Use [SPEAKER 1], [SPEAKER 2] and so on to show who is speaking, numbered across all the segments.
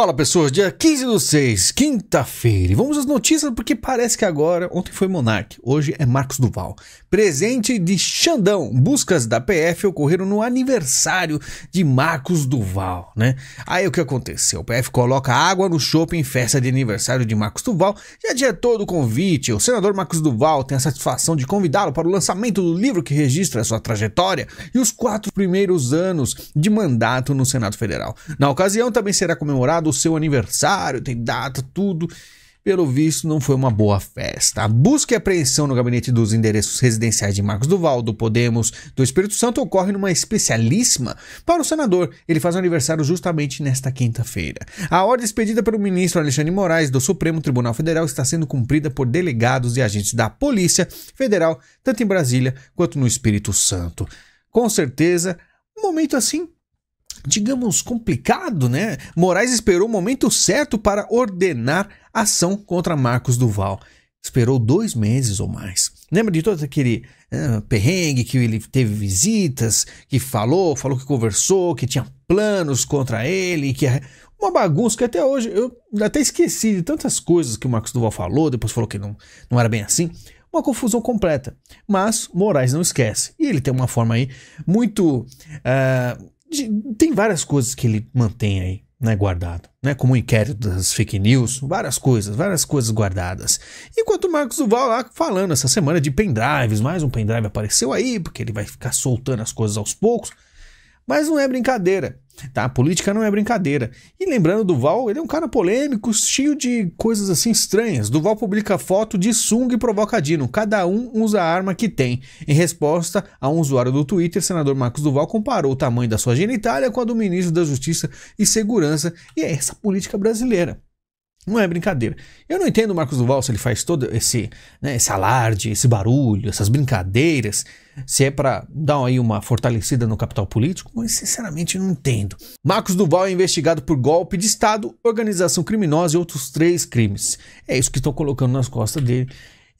[SPEAKER 1] Fala pessoas, dia 15 do 6, quinta-feira. Vamos às notícias porque parece que agora, ontem foi Monark, hoje é Marcos Duval. Presente de Xandão, buscas da PF ocorreram no aniversário de Marcos Duval, né? Aí o que aconteceu? O PF coloca água no shopping em festa de aniversário de Marcos Duval e todo o convite. O senador Marcos Duval tem a satisfação de convidá-lo para o lançamento do livro que registra sua trajetória e os quatro primeiros anos de mandato no Senado Federal. Na ocasião, também será comemorado do seu aniversário, tem data, tudo. Pelo visto, não foi uma boa festa. A busca e apreensão no gabinete dos endereços residenciais de Marcos Duval, do Podemos, do Espírito Santo, ocorre numa especialíssima para o senador. Ele faz aniversário justamente nesta quinta-feira. A ordem expedida pelo ministro Alexandre Moraes, do Supremo Tribunal Federal, está sendo cumprida por delegados e agentes da Polícia Federal, tanto em Brasília quanto no Espírito Santo. Com certeza, um momento assim digamos, complicado, né? Moraes esperou o momento certo para ordenar ação contra Marcos Duval. Esperou dois meses ou mais. Lembra de todo aquele uh, perrengue que ele teve visitas, que falou, falou que conversou, que tinha planos contra ele, que é uma bagunça que até hoje eu até esqueci de tantas coisas que o Marcos Duval falou, depois falou que não, não era bem assim. Uma confusão completa. Mas Moraes não esquece. E ele tem uma forma aí muito. Uh, de, tem várias coisas que ele mantém aí, né, guardado, né, como o inquérito das fake news, várias coisas, várias coisas guardadas. Enquanto o Marcos Duval lá falando essa semana de pendrives, mais um pendrive apareceu aí, porque ele vai ficar soltando as coisas aos poucos, mas não é brincadeira tá? Política não é brincadeira. E lembrando, Duval, ele é um cara polêmico, cheio de coisas assim estranhas. Duval publica foto de Sung e Provocadino. Cada um usa a arma que tem. Em resposta a um usuário do Twitter, senador Marcos Duval comparou o tamanho da sua genitália com a do ministro da Justiça e Segurança. E é essa política brasileira. Não é brincadeira. Eu não entendo o Marcos Duval se ele faz todo esse, né, esse alarde, esse barulho, essas brincadeiras, se é para dar aí uma fortalecida no capital político, mas sinceramente não entendo. Marcos Duval é investigado por golpe de Estado, organização criminosa e outros três crimes. É isso que estão colocando nas costas dele.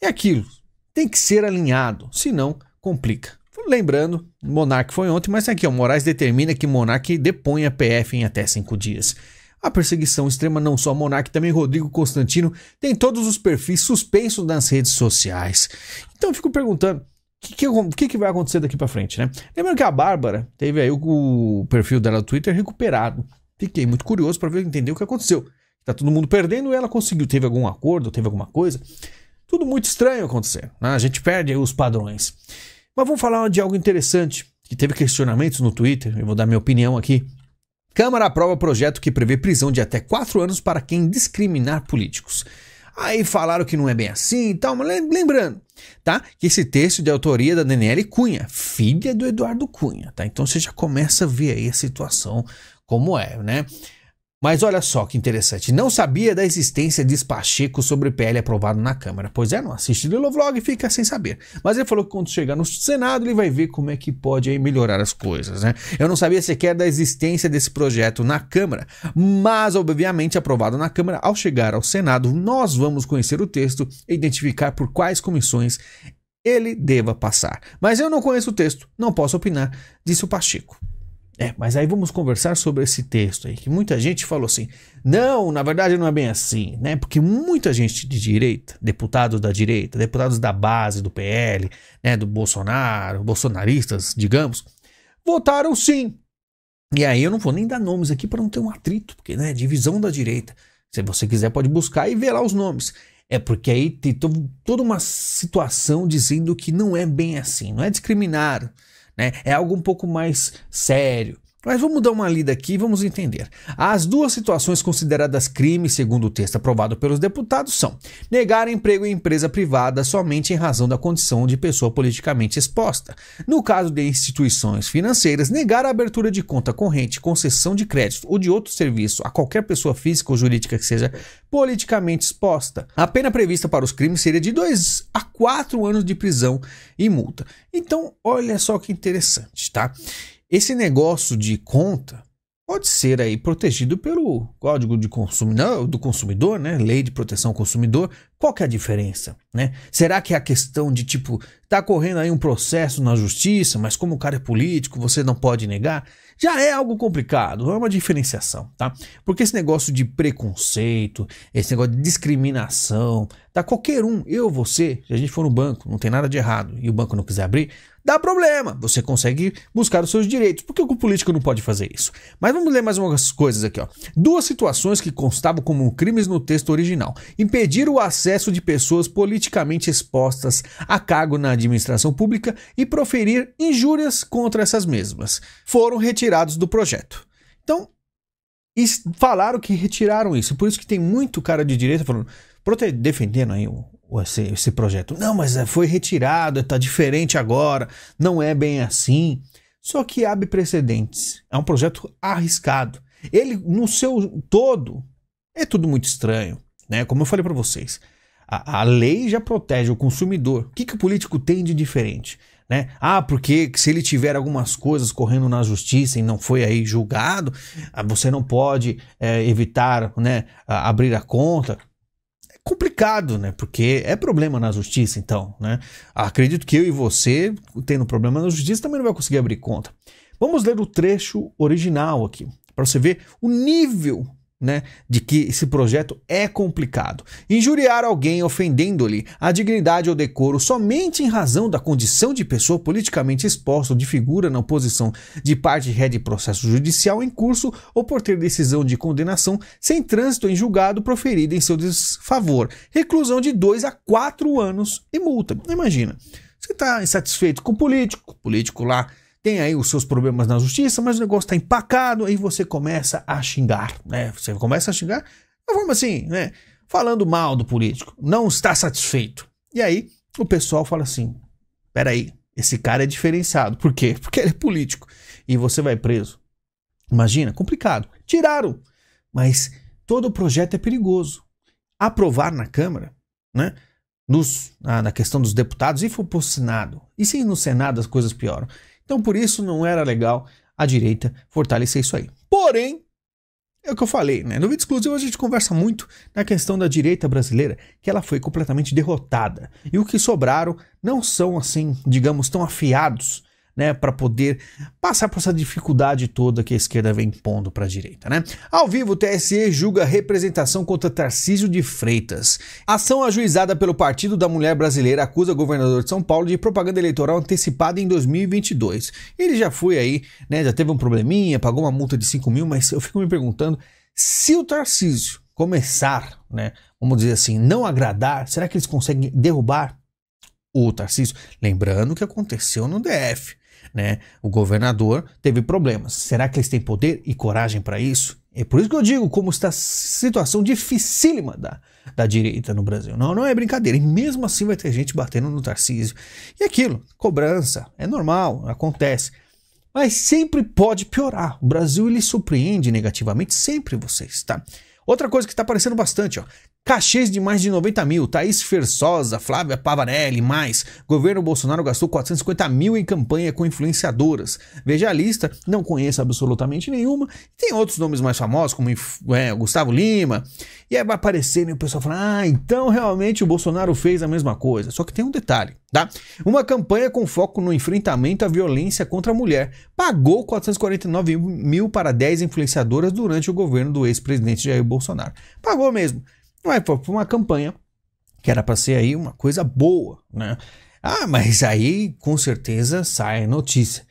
[SPEAKER 1] É aquilo. Tem que ser alinhado, senão complica. Lembrando, Monarque foi ontem, mas aqui, o Moraes determina que Monarque deponha a PF em até cinco dias. A perseguição extrema não só Monarque, também Rodrigo Constantino tem todos os perfis suspensos nas redes sociais. Então eu fico perguntando, o que, que, que, vai acontecer daqui para frente, né? Lembrando que a Bárbara teve aí o, o, perfil dela no Twitter recuperado. Fiquei muito curioso para ver entender o que aconteceu. Tá todo mundo perdendo e ela conseguiu. Teve algum acordo, teve alguma coisa. Tudo muito estranho acontecer. Né? A gente perde aí os padrões. Mas vamos falar de algo interessante que teve questionamentos no Twitter. Eu vou dar minha opinião aqui. Câmara aprova projeto que prevê prisão de até quatro anos para quem discriminar políticos. Aí falaram que não é bem assim e tal, mas lembrando, tá? Que esse texto de autoria da Daniele Cunha, filha do Eduardo Cunha, tá? Então você já começa a ver aí a situação como é, né? Mas olha só que interessante, não sabia da existência de Pacheco sobre PL aprovado na Câmara. Pois é, não assiste o vlog e fica sem saber. Mas ele falou que quando chegar no Senado ele vai ver como é que pode melhorar as coisas, né? Eu não sabia sequer da existência desse projeto na Câmara, mas obviamente aprovado na Câmara, ao chegar ao Senado nós vamos conhecer o texto e identificar por quais comissões ele deva passar. Mas eu não conheço o texto, não posso opinar, disse o Pacheco. É, mas aí vamos conversar sobre esse texto aí, que muita gente falou assim: não, na verdade não é bem assim, né? Porque muita gente de direita, deputados da direita, deputados da base do PL, né, do Bolsonaro, bolsonaristas, digamos, votaram sim. E aí eu não vou nem dar nomes aqui para não ter um atrito, porque né, divisão da direita. Se você quiser pode buscar e ver lá os nomes. É porque aí tem toda uma situação dizendo que não é bem assim, não é discriminar né? É algo um pouco mais sério, mas vamos dar uma lida aqui e vamos entender. As duas situações consideradas crimes, segundo o texto aprovado pelos deputados, são negar emprego em empresa privada somente em razão da condição de pessoa politicamente exposta. No caso de instituições financeiras, negar a abertura de conta corrente, concessão de crédito ou de outro serviço a qualquer pessoa física ou jurídica que seja politicamente exposta. A pena prevista para os crimes seria de 2 a 4 anos de prisão e multa. Então, olha só que interessante, tá? Esse negócio de conta pode ser aí protegido pelo Código de Consumo não, do Consumidor, né? Lei de Proteção ao Consumidor. Qual que é a diferença, né? Será que é a questão de tipo tá correndo aí um processo na justiça, mas como o cara é político, você não pode negar? já é algo complicado, é uma diferenciação, tá? Porque esse negócio de preconceito, esse negócio de discriminação, tá? Qualquer um, eu, você, se a gente for no banco, não tem nada de errado e o banco não quiser abrir, dá problema, você consegue buscar os seus direitos. Por que o político não pode fazer isso? Mas vamos ler mais umas coisas aqui, ó. Duas situações que constavam como crimes no texto original: impedir o acesso de pessoas politicamente expostas a cargo na administração pública e proferir injúrias contra essas mesmas. Foram retiradas retirados do projeto. Então, falaram que retiraram isso. Por isso que tem muito cara de direita falando, defendendo aí o, o, esse, esse projeto. Não, mas eh, foi retirado, está diferente agora, não é bem assim. Só que abre precedentes. É um projeto arriscado. Ele, no seu todo, é tudo muito estranho. Né? Como eu falei para vocês, a, a lei já protege o consumidor. O que, que o político tem de diferente? Né? Ah, porque se ele tiver algumas coisas correndo na justiça e não foi aí julgado, ah, você não pode é, evitar né, abrir a conta. É complicado, né? Porque é problema na justiça, então. Né? Acredito que eu e você, tendo problema na justiça, também não vai conseguir abrir conta. Vamos ler o trecho original aqui, para você ver o nível né, de que esse projeto é complicado. Injuriar alguém ofendendo-lhe a dignidade ou decoro somente em razão da condição de pessoa politicamente exposta ou de figura na oposição de parte ré de processo judicial em curso ou por ter decisão de condenação sem trânsito em julgado proferida em seu desfavor. Reclusão de 2 a 4 anos e multa. Imagina, você está insatisfeito com o político, o político lá tem aí os seus problemas na justiça, mas o negócio está empacado, aí você começa a xingar, né? Você começa a xingar de forma assim, né? Falando mal do político, não está satisfeito. E aí o pessoal fala assim: peraí, esse cara é diferenciado. Por quê? Porque ele é político. E você vai preso. Imagina, complicado. Tiraram. Mas todo o projeto é perigoso. Aprovar na Câmara, né? Nos, na, na questão dos deputados, e for pro Senado. E se no Senado as coisas pioram? Então, por isso, não era legal a direita fortalecer isso aí. Porém, é o que eu falei, né? No vídeo exclusivo a gente conversa muito na questão da direita brasileira, que ela foi completamente derrotada. E o que sobraram não são, assim, digamos, tão afiados né, para poder passar por essa dificuldade toda que a esquerda vem impondo para a direita, né? Ao vivo, o TSE julga representação contra Tarcísio de Freitas. Ação ajuizada pelo Partido da Mulher Brasileira acusa o governador de São Paulo de propaganda eleitoral antecipada em 2022. Ele já foi aí, né, já teve um probleminha, pagou uma multa de 5 mil, mas eu fico me perguntando se o Tarcísio começar, né, vamos dizer assim, não agradar, será que eles conseguem derrubar o Tarcísio? Lembrando que aconteceu no DF né? O governador teve problemas. Será que eles têm poder e coragem para isso? É por isso que eu digo como está a situação dificílima da, da direita no Brasil. Não, não é brincadeira. E mesmo assim vai ter gente batendo no Tarcísio. E aquilo, cobrança, é normal, acontece. Mas sempre pode piorar. O Brasil ele surpreende negativamente sempre vocês, tá? Outra coisa que está aparecendo bastante, ó. Cachês de mais de 90 mil, Thaís Fersosa, Flávia Pavarelli, mais. Governo Bolsonaro gastou 450 mil em campanha com influenciadoras. Veja a lista, não conheço absolutamente nenhuma. Tem outros nomes mais famosos, como é, Gustavo Lima. E aí vai aparecer e né, o pessoal fala: ah, então realmente o Bolsonaro fez a mesma coisa. Só que tem um detalhe, tá? Uma campanha com foco no enfrentamento à violência contra a mulher. Pagou 449 mil para 10 influenciadoras durante o governo do ex-presidente Jair Bolsonaro. Pagou mesmo vai para uma campanha que era para ser aí uma coisa boa, né? Ah, mas aí com certeza sai notícia.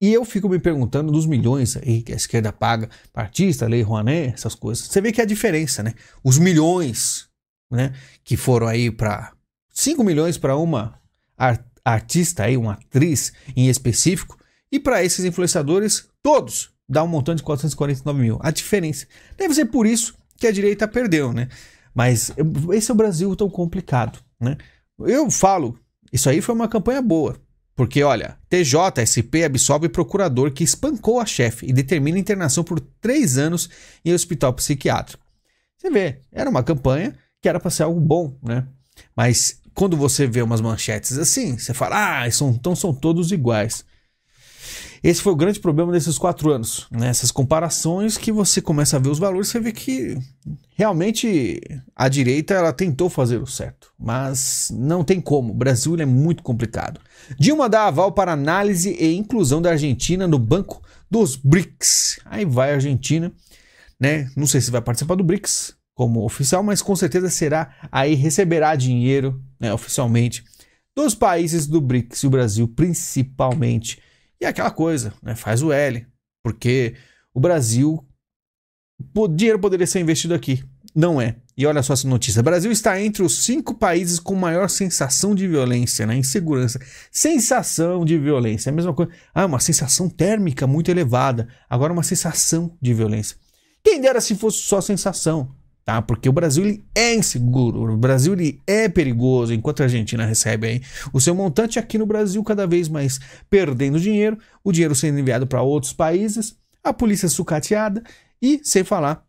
[SPEAKER 1] E eu fico me perguntando dos milhões aí que a esquerda paga para artista, lei Rouanet, essas coisas. Você vê que é a diferença, né? Os milhões, né? Que foram aí para 5 milhões para uma art artista aí, uma atriz em específico, e para esses influenciadores, todos dá um montante de 449 mil. A diferença. Deve ser por isso que a direita perdeu, né? Mas esse é o Brasil tão complicado, né? Eu falo, isso aí foi uma campanha boa, porque olha, TJSP absolve procurador que espancou a chefe e determina internação por três anos em hospital psiquiátrico. Você vê, era uma campanha que era para ser algo bom, né? Mas quando você vê umas manchetes assim, você fala, ah, são, então são todos iguais. Esse foi o grande problema desses quatro anos. Nessas né? comparações que você começa a ver os valores, você vê que realmente a direita ela tentou fazer o certo, mas não tem como. O Brasil é muito complicado. Dilma dá aval para análise e inclusão da Argentina no banco dos BRICS. Aí vai a Argentina, né? Não sei se vai participar do BRICS como oficial, mas com certeza será aí receberá dinheiro, né, oficialmente dos países do BRICS e o Brasil principalmente e é aquela coisa, né? Faz o L, porque o Brasil. O dinheiro poderia ser investido aqui. Não é. E olha só essa notícia. O Brasil está entre os cinco países com maior sensação de violência, né? Insegurança. Sensação de violência. É a mesma coisa. Ah, uma sensação térmica muito elevada. Agora uma sensação de violência. Quem dera se fosse só sensação tá? Porque o Brasil ele é inseguro, o Brasil ele é perigoso, enquanto a Argentina recebe aí o seu montante aqui no Brasil cada vez mais perdendo dinheiro, o dinheiro sendo enviado para outros países, a polícia sucateada e sem falar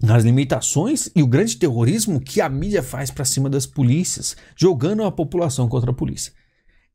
[SPEAKER 1] nas limitações e o grande terrorismo que a mídia faz para cima das polícias, jogando a população contra a polícia.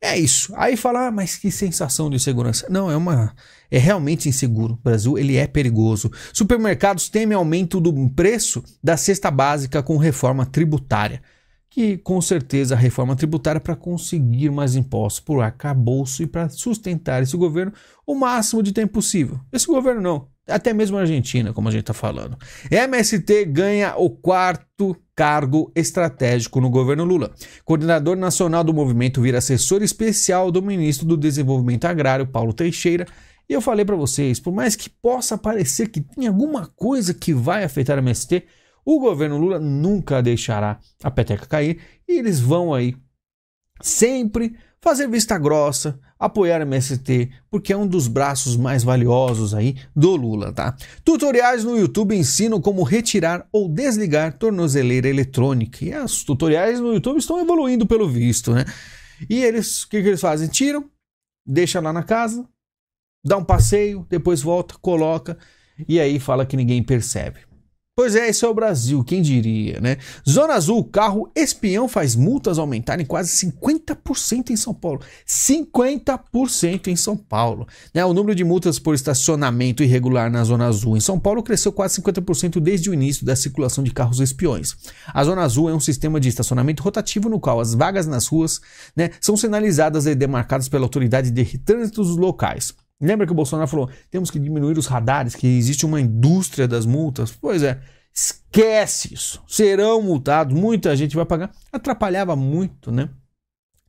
[SPEAKER 1] É isso. Aí falar, ah, mas que sensação de insegurança. Não, é uma. É realmente inseguro. O Brasil, ele é perigoso. Supermercados temem aumento do preço da cesta básica com reforma tributária que com certeza a reforma tributária para conseguir mais impostos por arcabouço e para sustentar esse governo o máximo de tempo possível. Esse governo não, até mesmo a Argentina, como a gente está falando. MST ganha o quarto cargo estratégico no governo Lula. Coordenador nacional do movimento vira assessor especial do ministro do Desenvolvimento Agrário, Paulo Teixeira. E eu falei para vocês, por mais que possa parecer que tem alguma coisa que vai afetar a MST, o governo Lula nunca deixará a peteca cair e eles vão aí sempre fazer vista grossa, apoiar o MST, porque é um dos braços mais valiosos aí do Lula, tá? Tutoriais no YouTube ensinam como retirar ou desligar tornozeleira eletrônica. E os tutoriais no YouTube estão evoluindo pelo visto, né? E eles, o que, que eles fazem? Tiram, deixa lá na casa, dá um passeio, depois volta, coloca e aí fala que ninguém percebe. Pois é, esse é o Brasil, quem diria, né? Zona Azul, carro espião faz multas aumentarem quase 50% em São Paulo. 50% em São Paulo. Né? O número de multas por estacionamento irregular na Zona Azul em São Paulo cresceu quase 50% desde o início da circulação de carros espiões. A Zona Azul é um sistema de estacionamento rotativo no qual as vagas nas ruas né, são sinalizadas e demarcadas pela autoridade de trânsito dos locais. Lembra que o Bolsonaro falou: temos que diminuir os radares, que existe uma indústria das multas? Pois é, esquece isso. Serão multados, muita gente vai pagar. Atrapalhava muito, né?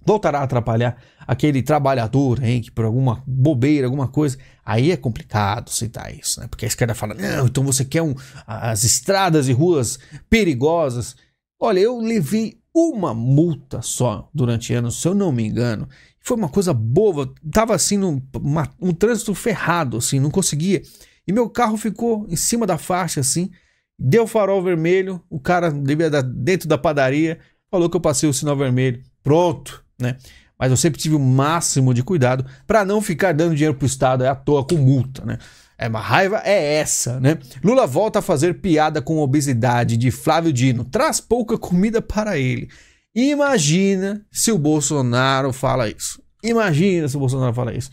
[SPEAKER 1] Voltará a atrapalhar aquele trabalhador, hein, que por alguma bobeira, alguma coisa. Aí é complicado citar isso, né? Porque a esquerda fala: não, então você quer um, as estradas e ruas perigosas. Olha, eu levei uma multa só durante anos, se eu não me engano, foi uma coisa boba, tava assim num uma, um trânsito ferrado, assim, não conseguia. E meu carro ficou em cima da faixa, assim, deu farol vermelho, o cara devia dar dentro da padaria, falou que eu passei o sinal vermelho, pronto, né? Mas eu sempre tive o máximo de cuidado para não ficar dando dinheiro pro Estado é à toa com multa, né? É uma raiva é essa, né? Lula volta a fazer piada com obesidade de Flávio Dino. Traz pouca comida para ele. Imagina se o Bolsonaro fala isso. Imagina se o Bolsonaro fala isso.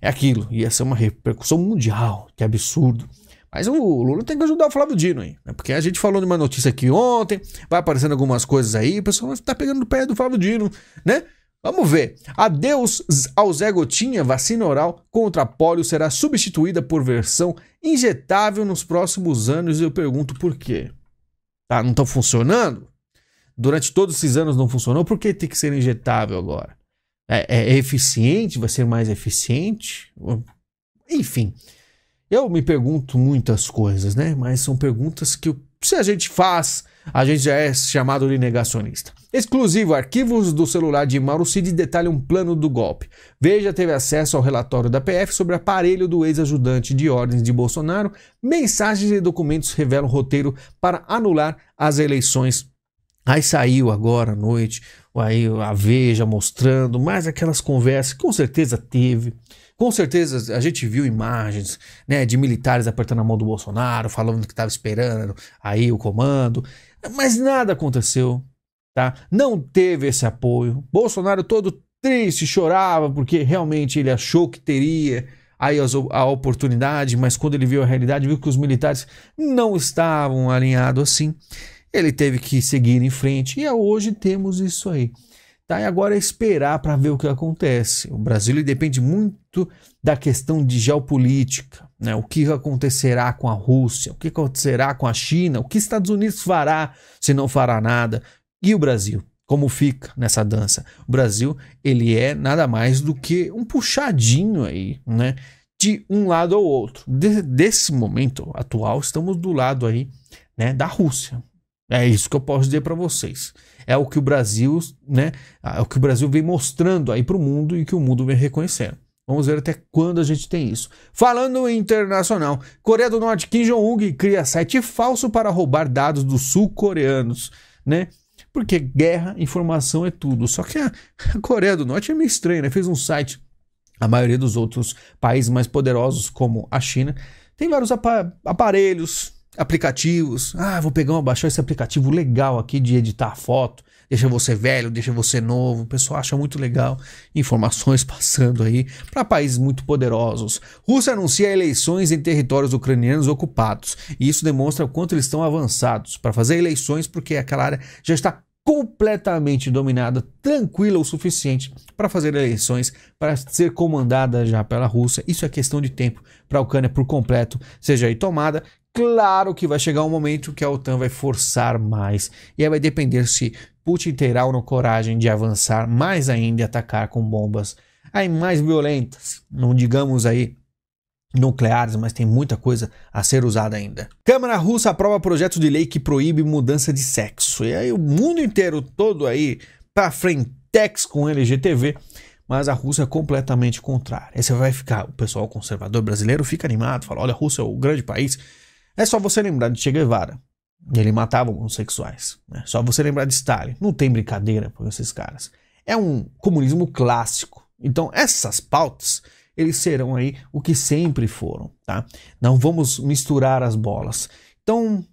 [SPEAKER 1] É aquilo. Ia ser uma repercussão mundial. Que absurdo. Mas o Lula tem que ajudar o Flávio Dino aí. Né? Porque a gente falou de uma notícia aqui ontem. Vai aparecendo algumas coisas aí. O pessoal tá pegando o pé do Flávio Dino, né? Vamos ver. Adeus ao Zé Gotinha, vacina oral contra pólio será substituída por versão injetável nos próximos anos. Eu pergunto por quê? Tá, não estão funcionando? durante todos esses anos não funcionou, por que tem que ser injetável agora? É, é, é, eficiente? Vai ser mais eficiente? Enfim, eu me pergunto muitas coisas, né? Mas são perguntas que, se a gente faz, a gente já é chamado de negacionista. Exclusivo, arquivos do celular de Mauro Cid detalham um plano do golpe. Veja teve acesso ao relatório da PF sobre aparelho do ex-ajudante de ordens de Bolsonaro. Mensagens e documentos revelam roteiro para anular as eleições Aí saiu agora à noite, aí a Veja mostrando, mais aquelas conversas, com certeza teve. Com certeza a gente viu imagens né, de militares apertando a mão do Bolsonaro, falando que estava esperando aí o comando, mas nada aconteceu, tá? Não teve esse apoio. Bolsonaro todo triste, chorava porque realmente ele achou que teria aí a oportunidade, mas quando ele viu a realidade, viu que os militares não estavam alinhados assim. Ele teve que seguir em frente e é hoje temos isso aí. Tá? E agora é esperar para ver o que acontece. O Brasil depende muito da questão de geopolítica, né? o que acontecerá com a Rússia, o que acontecerá com a China, o que Estados Unidos fará se não fará nada. E o Brasil? como fica nessa dança. O Brasil, ele é nada mais do que um puxadinho aí, né? De um lado ao outro. De, desse momento atual, estamos do lado aí, né, da Rússia. É isso que eu posso dizer para vocês. É o que o Brasil, né? É o que o Brasil vem mostrando aí para o mundo e que o mundo vem reconhecendo. Vamos ver até quando a gente tem isso. Falando internacional, Coreia do Norte, Kim Jong-un cria site falso para roubar dados dos sul-coreanos, né? Porque guerra, informação é tudo. Só que a Coreia do Norte é meio estranha, né? Fez um site. A maioria dos outros países mais poderosos, como a China, tem vários aparelhos, aplicativos. Ah, vou pegar, baixar esse aplicativo legal aqui de editar foto. Deixa você velho, deixa você novo. O pessoal acha muito legal. Informações passando aí para países muito poderosos. Rússia anuncia eleições em territórios ucranianos ocupados. E isso demonstra o quanto eles estão avançados para fazer eleições, porque aquela área já está completamente dominada, tranquila o suficiente para fazer eleições, para ser comandada já pela Rússia. Isso é questão de tempo para a Ucrânia por completo seja aí tomada Claro que vai chegar um momento que a OTAN vai forçar mais. E aí vai depender se Putin terá ou não coragem de avançar mais ainda e atacar com bombas aí mais violentas, não digamos aí nucleares, mas tem muita coisa a ser usada ainda. Câmara Russa aprova projeto de lei que proíbe mudança de sexo. E aí o mundo inteiro todo aí para frentex com LGTV, mas a Rússia é completamente contrária. Aí você vai ficar, o pessoal conservador brasileiro fica animado, fala, olha, a Rússia é o grande país é só você lembrar de Che Guevara. Ele matava homossexuais. É só você lembrar de Stalin. Não tem brincadeira com esses caras. É um comunismo clássico. Então, essas pautas, eles serão aí o que sempre foram, tá? Não vamos misturar as bolas. Então,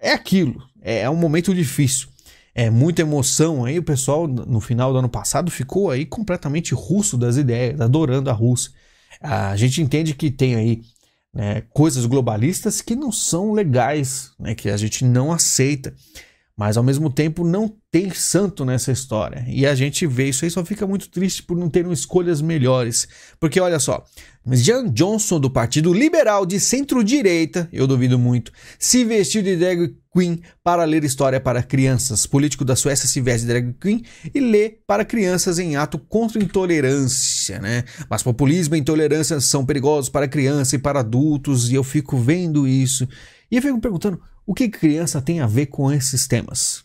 [SPEAKER 1] é aquilo. É, é um momento difícil. É muita emoção aí. O pessoal, no final do ano passado, ficou aí completamente russo das ideias, adorando a Rússia. A gente entende que tem aí né, coisas globalistas que não são legais, né, que a gente não aceita. Mas ao mesmo tempo não tem santo nessa história. E a gente vê isso aí, só fica muito triste por não terem escolhas melhores. Porque olha só, Jan Johnson do Partido Liberal de centro-direita, eu duvido muito, se vestiu de drag queen para ler história para crianças. Político da Suécia se veste de drag queen e lê para crianças em ato contra intolerância, né? Mas populismo e intolerância são perigosos para criança e para adultos, e eu fico vendo isso. E eu fico me perguntando, o que criança tem a ver com esses temas?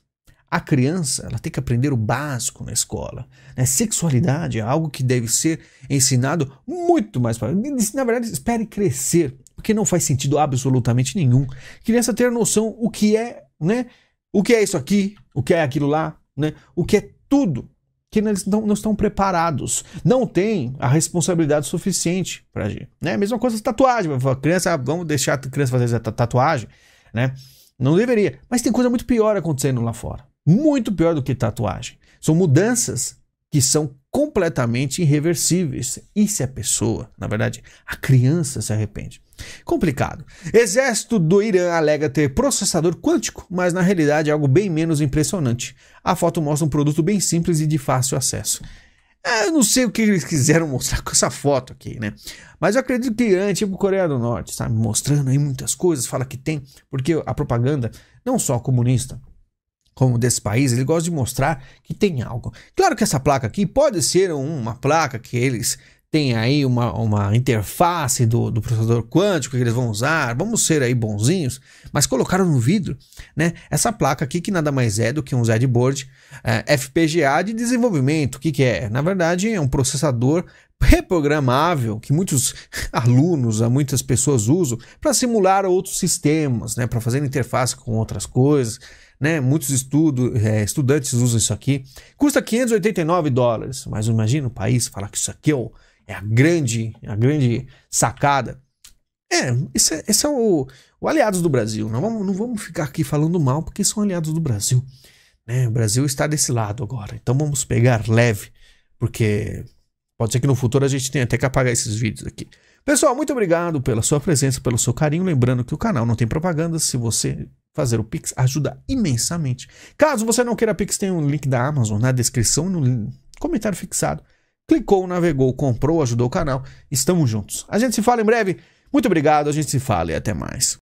[SPEAKER 1] A criança ela tem que aprender o básico na escola. Né? Sexualidade é algo que deve ser ensinado muito mais para. Na verdade, espere crescer, porque não faz sentido absolutamente nenhum. Criança ter noção o que é, né? O que é isso aqui, o que é aquilo lá, né? O que é tudo. Que eles não, não estão preparados, não tem a responsabilidade suficiente para agir. Né? Mesma coisa com tatuagem. Criança, ah, vamos deixar a criança fazer essa tatuagem né? Não deveria. Mas tem coisa muito pior acontecendo lá fora. Muito pior do que tatuagem. São mudanças que são completamente irreversíveis. E se a pessoa, na verdade, a criança se arrepende? Complicado. Exército do Irã alega ter processador quântico, mas na realidade é algo bem menos impressionante. A foto mostra um produto bem simples e de fácil acesso. Ah, eu não sei o que eles quiseram mostrar com essa foto aqui, né? Mas eu acredito que é tipo Coreia do Norte, sabe? Mostrando aí muitas coisas, fala que tem, porque a propaganda, não só comunista, como desse país, ele gosta de mostrar que tem algo. Claro que essa placa aqui pode ser uma placa que eles tem aí uma, uma interface do, do processador quântico que eles vão usar, vamos ser aí bonzinhos, mas colocaram no vidro, né? Essa placa aqui que nada mais é do que um Z board é, FPGA de desenvolvimento, o que que é? Na verdade é um processador reprogramável que muitos alunos, muitas pessoas usam para simular outros sistemas, né? Para fazer interface com outras coisas, né? Muitos estudo, é, estudantes usam isso aqui. Custa 589 dólares, mas imagina o país falar que isso aqui é o é a grande, a grande sacada. É, esse, é, esse é o, o aliados do Brasil. Não vamos, não vamos ficar aqui falando mal, porque são aliados do Brasil. Né? O Brasil está desse lado agora. Então vamos pegar leve, porque pode ser que no futuro a gente tenha até que apagar esses vídeos aqui. Pessoal, muito obrigado pela sua presença, pelo seu carinho. Lembrando que o canal não tem propaganda. Se você fazer o Pix, ajuda imensamente. Caso você não queira Pix, tem um link da Amazon na descrição no comentário fixado clicou, navegou, comprou, ajudou o canal. Estamos juntos. A gente se fala em breve. Muito obrigado, a gente se fala e até mais.